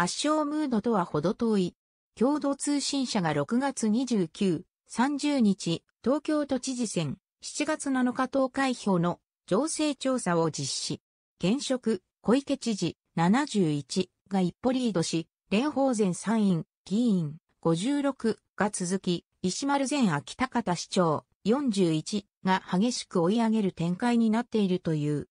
圧勝ムードとはほど遠い。共同通信社が6月29、30日、東京都知事選、7月7日投開票の情勢調査を実施。現職、小池知事、71が一歩リードし、蓮舫前参院、議員、56が続き、石丸前秋高田市長、41が激しく追い上げる展開になっているという。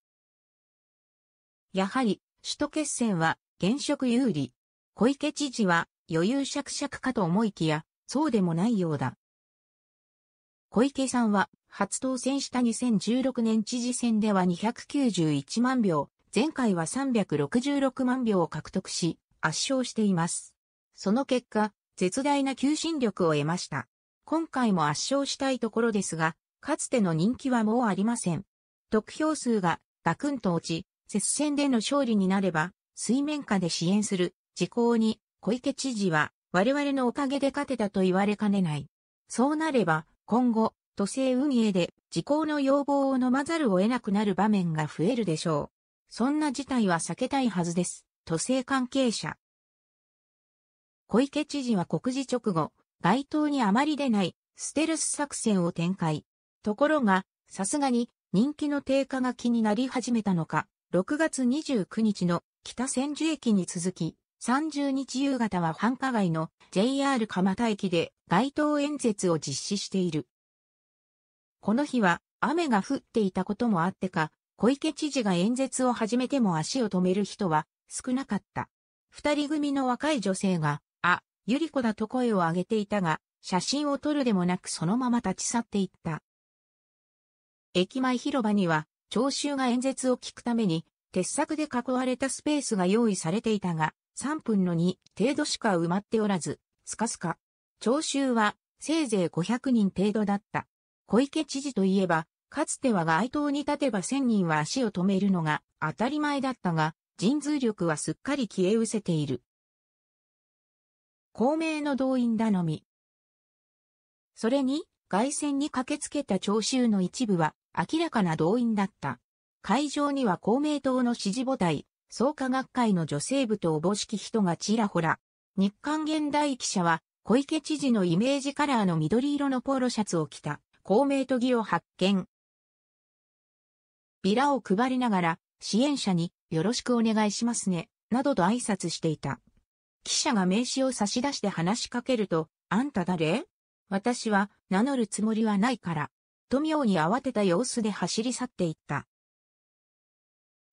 やはり、首都決戦は現職有利、小池知事は余裕しゃくしゃくかと思いきや、そうでもないようだ。小池さんは初当選した2016年知事選では291万票、前回は366万票を獲得し、圧勝しています。その結果、絶大な求心力を得ました。今回も圧勝したいところですが、かつての人気はもうありません。得票数がガクンと落ち、接戦での勝利になれば、水面下で支援する事項に、小池知事は、我々のおかげで勝てたと言われかねない。そうなれば、今後、都政運営で、事項の要望を飲まざるを得なくなる場面が増えるでしょう。そんな事態は避けたいはずです。都政関係者。小池知事は告示直後、街頭にあまり出ない、ステルス作戦を展開。ところが、さすがに、人気の低下が気になり始めたのか、6月29日の北千住駅に続き、30日夕方は繁華街の JR 蒲田駅で街頭演説を実施している。この日は雨が降っていたこともあってか、小池知事が演説を始めても足を止める人は少なかった。二人組の若い女性が、あ、ゆり子だと声を上げていたが、写真を撮るでもなくそのまま立ち去っていった。駅前広場には、聴衆が演説を聞くために、鉄柵で囲われたスペースが用意されていたが、3分の2程度しか埋まっておらず、スカスカ。聴衆は、せいぜい500人程度だった。小池知事といえば、かつては街頭に立てば1000人は足を止めるのが当たり前だったが、人通力はすっかり消え失せている。公明の動員頼み。それに、外線に駆けつけた聴衆の一部は明らかな動員だった。会場には公明党の支持母体、創価学会の女性部とおぼしき人がちらほら。日刊現代記者は、小池知事のイメージカラーの緑色のポロシャツを着た、公明都議を発見。ビラを配りながら、支援者に、よろしくお願いしますね、などと挨拶していた。記者が名刺を差し出して話しかけると、あんた誰私は名乗るつもりはないから、と妙に慌てた様子で走り去っていった。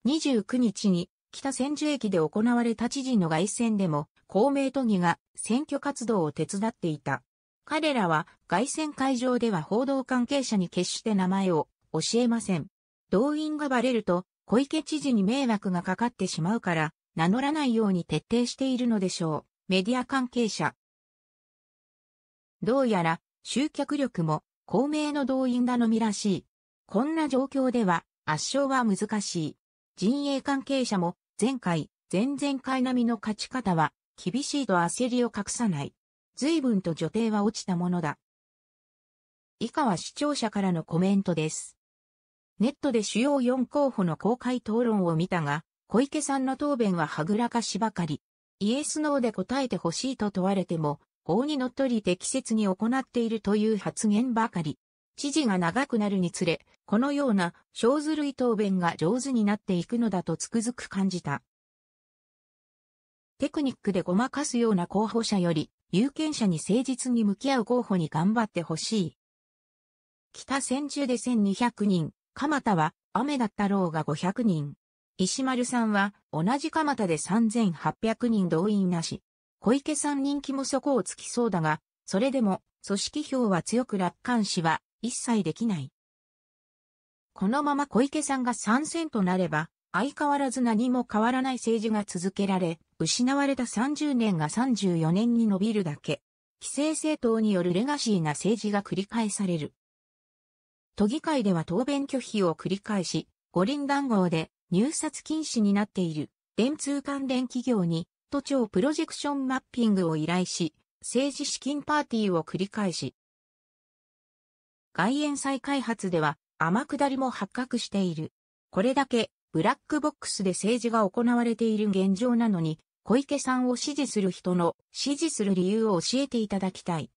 29日に北千住駅で行われた知事の外選でも、公明都議が選挙活動を手伝っていた。彼らは外選会場では報道関係者に決して名前を教えません。動員がバレると小池知事に迷惑がかかってしまうから名乗らないように徹底しているのでしょう。メディア関係者。どうやら集客力も公明の動員頼みらしい。こんな状況では圧勝は難しい。陣営関係者も前回、前々回並みの勝ち方は、厳しいと焦りを隠さない。随分と女帝は落ちたものだ。以下は視聴者からのコメントです。ネットで主要4候補の公開討論を見たが、小池さんの答弁ははぐらかしばかり。イエスノーで答えてほしいと問われても、法にのっとり適切に行っているという発言ばかり。知事が長くなるにつれ、このような小ずるい答弁が上手になっていくのだとつくづく感じた。テクニックでごまかすような候補者より、有権者に誠実に向き合う候補に頑張ってほしい。北千住で1200人、蒲田は雨だったろうが500人。石丸さんは同じ蒲田で3800人動員なし。小池さん人気も底をつきそうだが、それでも組織票は強く楽観視は一切できない。このまま小池さんが参戦となれば、相変わらず何も変わらない政治が続けられ、失われた30年が34年に伸びるだけ。規制政党によるレガシーな政治が繰り返される。都議会では答弁拒否を繰り返し、五輪談合で入札禁止になっている電通関連企業に都庁プロジェクションマッピングを依頼し、政治資金パーティーを繰り返し、外苑再開発では天下りも発覚している。これだけブラックボックスで政治が行われている現状なのに、小池さんを支持する人の支持する理由を教えていただきたい。